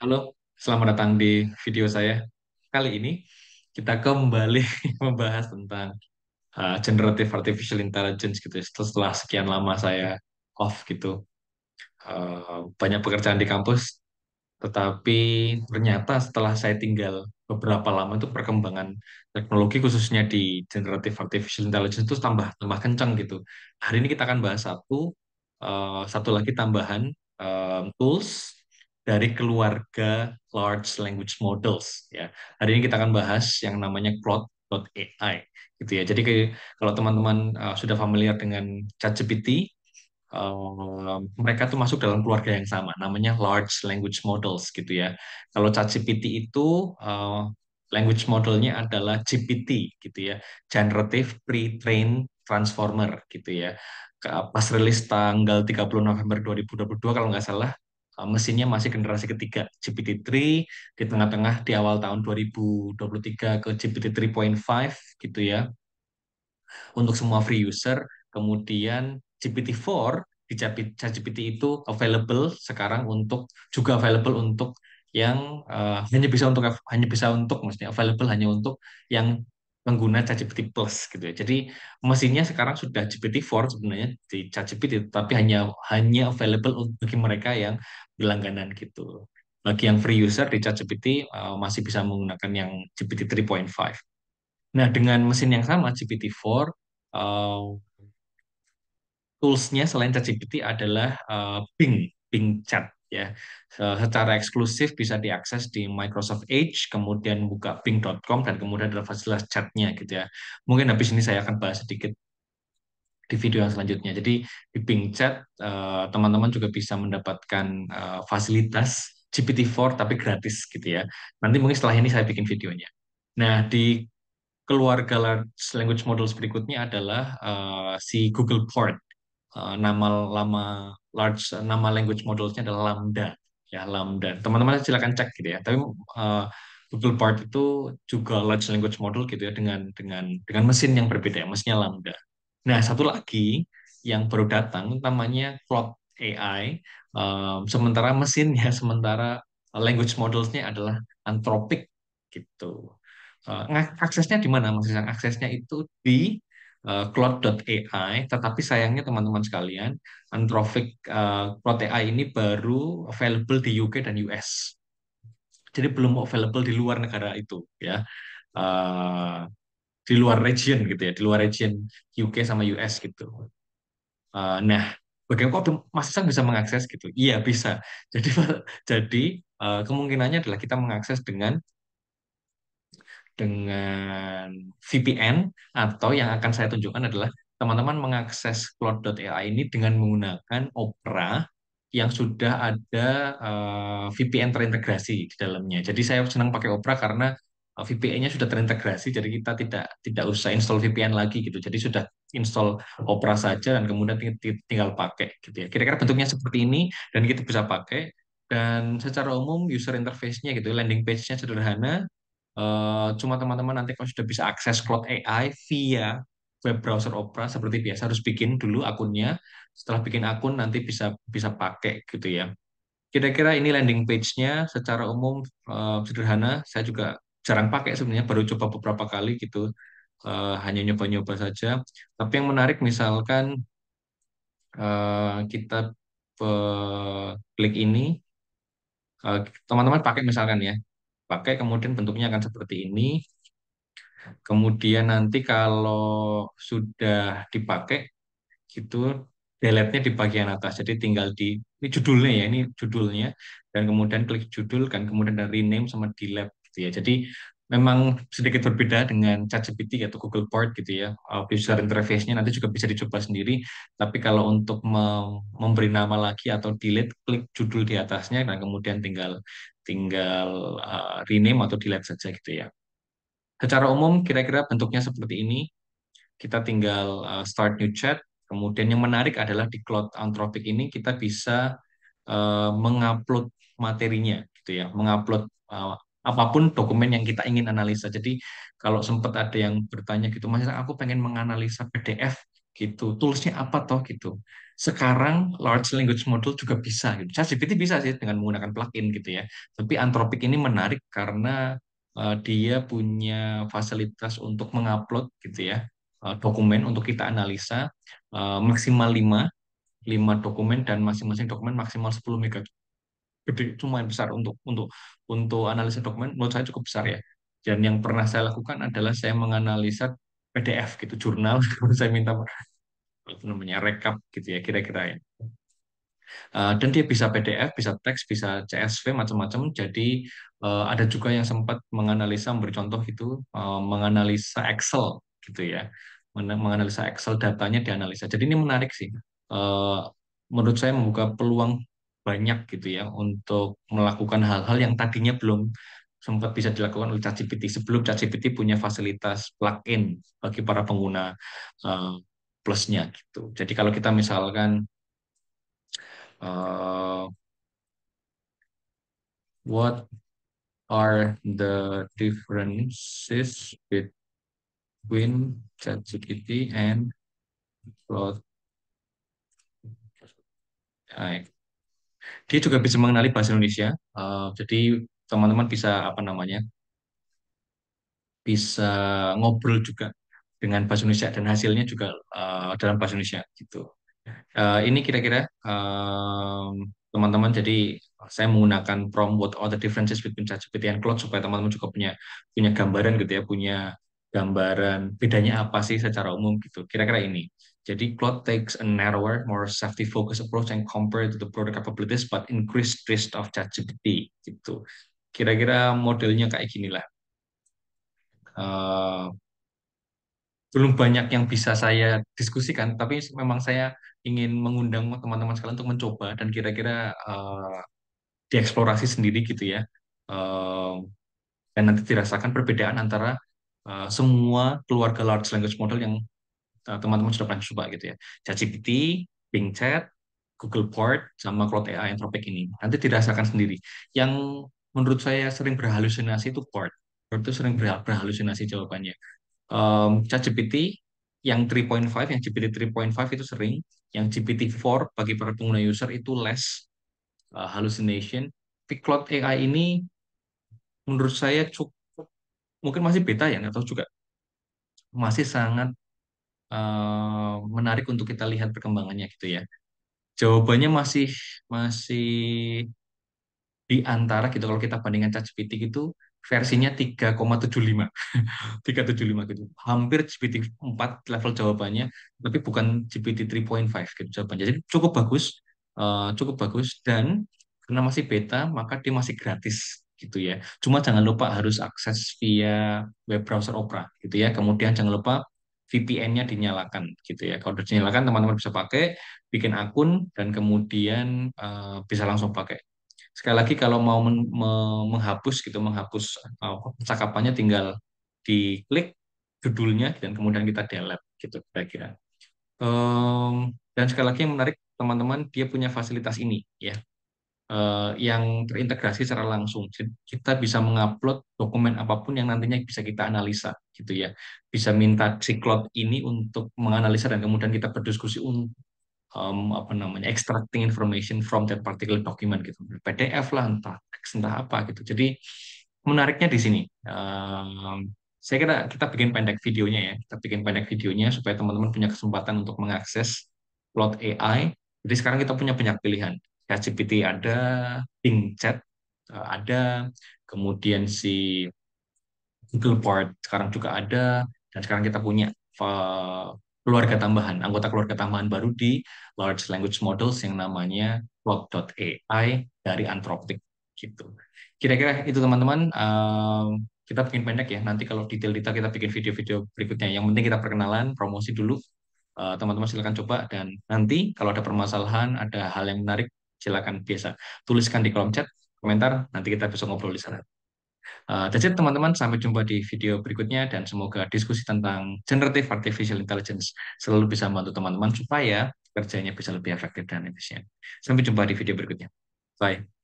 Halo, selamat datang di video saya. Kali ini kita kembali membahas tentang uh, generative artificial intelligence gitu. Ya, setelah sekian lama saya off gitu, uh, banyak pekerjaan di kampus. Tetapi ternyata setelah saya tinggal beberapa lama itu perkembangan teknologi khususnya di generative artificial intelligence itu tambah tambah kencang gitu. Hari ini kita akan bahas satu uh, satu lagi tambahan uh, tools dari keluarga large language models ya. Hari ini kita akan bahas yang namanya Claude.ai gitu ya. Jadi kalau teman-teman uh, sudah familiar dengan ChatGPT uh, mereka tuh masuk dalam keluarga yang sama namanya large language models gitu ya. Kalau ChatGPT itu uh, language modelnya adalah GPT gitu ya, generative pre-trained transformer gitu ya. Pas rilis tanggal 30 November 2022 kalau nggak salah Eh, mesinnya masih generasi ketiga GPT-3 di tengah-tengah di awal tahun 2023 ke GPT-3.5 gitu ya untuk semua free user kemudian GPT-4 di ChatGPT itu available sekarang untuk juga available untuk yang uh, hanya bisa untuk hanya bisa untuk maksudnya available hanya untuk yang pengguna ChatGPT Plus gitu ya. Jadi mesinnya sekarang sudah GPT-4 sebenarnya di ChatGPT tapi hanya hanya available bagi mereka yang berlangganan gitu. Bagi yang free user di ChatGPT uh, masih bisa menggunakan yang GPT 3.5. Nah, dengan mesin yang sama GPT-4 uh, eh, tools selain ChatGPT adalah uh, Bing, Bing Chat ya eh, secara eksklusif bisa diakses di Microsoft Edge kemudian buka bing.com dan kemudian ada fasilitas chatnya gitu ya mungkin habis ini saya akan bahas sedikit di video yang selanjutnya jadi di Bing Chat eh, teman-teman juga bisa mendapatkan eh, fasilitas GPT-4 tapi gratis gitu ya nanti mungkin setelah ini saya bikin videonya nah di keluarga large language models berikutnya adalah si Google Bard. Eh, nama lama large nama language modelnya adalah lambda ya lambda teman-teman silakan cek gitu ya tapi uh, Google Bard itu juga large language model gitu ya dengan dengan dengan mesin yang berbeda ya mesinnya lambda nah satu lagi yang baru datang namanya Cloud AI um, sementara mesinnya sementara language modelsnya adalah anthropic gitu uh, aksesnya di mana maksudnya aksesnya itu di Eh, cloud.ai, tetapi sayangnya teman-teman sekalian, Anthropic eh, Cloud AI ini baru available di UK dan US. Jadi belum available di luar negara itu, ya. Eh, di luar region gitu ya, di luar region UK sama US gitu. nah, bagaimana kok masih bisa mengakses gitu? Iya bisa. Jadi jadi kemungkinannya adalah kita mengakses dengan dengan VPN atau yang akan saya tunjukkan adalah teman-teman mengakses cloud.ai ini dengan menggunakan Opera yang sudah ada eh, VPN terintegrasi di dalamnya. Jadi saya senang pakai Opera karena eh, VPN-nya sudah terintegrasi, jadi kita tidak tidak usah install VPN lagi gitu. Jadi sudah install Opera saja dan kemudian tinggal pakai gitu ya. Kira-kira bentuknya seperti ini dan kita bisa pakai dan secara umum user interface-nya gitu, landing page-nya sederhana, Eh, cuma teman-teman nanti kalau sudah bisa akses Cloud AI via web browser Opera seperti biasa harus bikin dulu akunnya. Setelah bikin akun nanti bisa bisa pakai gitu ya. Kira-kira ini landing page-nya secara umum uh, sederhana. Saya juga jarang pakai sebenarnya, baru coba beberapa kali gitu. Uh, hanya nyoba-nyoba saja. Tapi yang menarik misalkan uh, kita uh, klik ini, teman-teman pakai misalkan ya, pakai kemudian bentuknya akan seperti ini kemudian nanti kalau sudah dipakai itu delete-nya di bagian atas jadi tinggal di ini judulnya ya ini judulnya dan kemudian klik judul kan kemudian dari rename sama delete gitu ya jadi memang sedikit berbeda dengan ChatGPT atau Google Bard gitu ya. Uh, user interface-nya nanti juga bisa dicoba sendiri. Tapi kalau untuk memberi nama lagi atau delete, klik judul di atasnya dan kemudian tinggal tinggal uh, rename atau delete saja gitu ya. Secara umum kira-kira bentuknya seperti ini. Kita tinggal uh, start new chat. Kemudian yang menarik adalah di Cloud Anthropic ini kita bisa mengupload materinya gitu ya, mengupload apapun dokumen yang kita ingin analisa. Jadi kalau sempat ada yang bertanya gitu, Mas aku pengen menganalisa PDF gitu, toolsnya apa toh gitu. Sekarang large language model juga bisa gitu. ChatGPT bisa sih dengan menggunakan plugin gitu ya. Tapi Anthropic ini menarik karena uh, dia punya fasilitas untuk mengupload gitu ya uh, dokumen untuk kita analisa uh, maksimal 5 lima dokumen dan masing-masing dokumen maksimal 10 MB gede lumayan besar untuk untuk untuk analisa dokumen menurut saya cukup besar ya dan yang pernah saya lakukan adalah saya menganalisa PDF gitu jurnal saya minta namanya rekap gitu ya kira-kira ya Uh, dan dia bisa PDF, bisa teks, bisa CSV, macam-macam. Jadi uh, ada juga yang sempat menganalisa, memberi contoh itu uh, eh, menganalisa Excel gitu ya, Men menganalisa Excel datanya dianalisa. Jadi ini menarik sih. Menurut saya membuka peluang banyak gitu ya untuk melakukan hal-hal yang tadinya belum sempat bisa dilakukan oleh ChatGPT sebelum ChatGPT punya fasilitas plugin bagi para pengguna uh, plusnya gitu. Jadi kalau kita misalkan uh, what are the differences between ChatGPT and Claude? Dia juga bisa mengenali bahasa Indonesia. Uh, jadi teman-teman bisa apa namanya? Bisa ngobrol juga dengan bahasa Indonesia dan hasilnya juga uh, dalam bahasa Indonesia gitu. Uh, ini kira-kira teman-teman jadi saya menggunakan prompt what are the differences between ChatGPT and Claude supaya teman-teman juga punya punya gambaran gitu ya, punya gambaran bedanya apa sih secara umum gitu. Kira-kira ini. Jadi Cloud takes a narrower, more safety-focused approach and compared to the product capabilities but increased risk of ChatGPT gitu. Kira-kira modelnya kayak lah. Uh, belum banyak yang bisa saya diskusikan, tapi memang saya ingin mengundang teman-teman sekalian untuk mencoba dan kira-kira uh, dieksplorasi sendiri gitu ya. Uh, dan nanti dirasakan perbedaan antara uh, semua keluarga large language model yang Eh, teman-teman sudah pernah coba gitu ya. ChatGPT, Bing Chat, Google Bard, sama Cloud AI Anthropic ini. Nanti dirasakan sendiri. Yang menurut saya sering berhalusinasi itu Bard. Bard itu sering berhalusinasi jawabannya. Um, ChatGPT yang 3.5, yang GPT 3.5 itu sering. Yang GPT 4 bagi para pengguna user itu less uh, hallucination. Tapi Cloud AI ini menurut saya cukup, mungkin masih beta ya, atau juga masih sangat Eh, menarik untuk kita lihat perkembangannya gitu ya. Jawabannya masih masih di antara gitu kalau kita bandingkan ChatGPT gitu versinya 3,75. 375 gitu. Hampir GPT 4 level jawabannya, tapi bukan GPT 3.5 gitu jawabannya. Jadi cukup bagus, uh, cukup bagus dan karena masih beta maka dia masih gratis gitu ya. Cuma jangan lupa harus akses via web browser Opera gitu ya. Kemudian jangan lupa VPN-nya dinyalakan gitu ya. Kalau sudah dinyalakan teman-teman bisa pakai, bikin akun dan kemudian uh, bisa langsung pakai. Sekali lagi kalau mau men me menghapus gitu, menghapus uh, percakapannya tinggal diklik judulnya dan kemudian kita delete gitu kira-kira. Um, dan sekali lagi yang menarik teman-teman dia punya fasilitas ini ya uh, yang terintegrasi secara langsung. Kita bisa mengupload dokumen apapun yang nantinya bisa kita analisa, gitu ya. Bisa minta si cloud ini untuk menganalisa dan kemudian kita berdiskusi untuk um, apa namanya extracting information from that particular document gitu, PDF lah, entah entah apa gitu. Jadi menariknya di sini. Um, saya kira kita bikin pendek videonya ya, kita bikin pendek videonya supaya teman-teman punya kesempatan untuk mengakses plot AI. Jadi sekarang kita punya banyak pilihan ChatGPT ada, Bing Chat eh, ada, kemudian si Google Board sekarang juga ada, dan sekarang kita punya eh, keluarga tambahan, anggota keluarga tambahan baru di large language models yang namanya Cloud.ai dari Anthropic gitu. Kira-kira itu teman-teman eh, kita bikin pendek ya. Nanti kalau detail detail kita bikin video-video berikutnya. Yang penting kita perkenalan, promosi dulu. Teman-teman uh, teman -teman silakan coba dan nanti kalau ada permasalahan, ada hal yang menarik silakan biasa tuliskan di kolom chat, komentar, nanti kita bisa ngobrol di sana. Uh, teman-teman, sampai jumpa di video berikutnya dan semoga diskusi tentang generative artificial intelligence selalu bisa membantu teman-teman supaya kerjanya bisa lebih efektif dan efisien. Sampai jumpa di video berikutnya. Bye.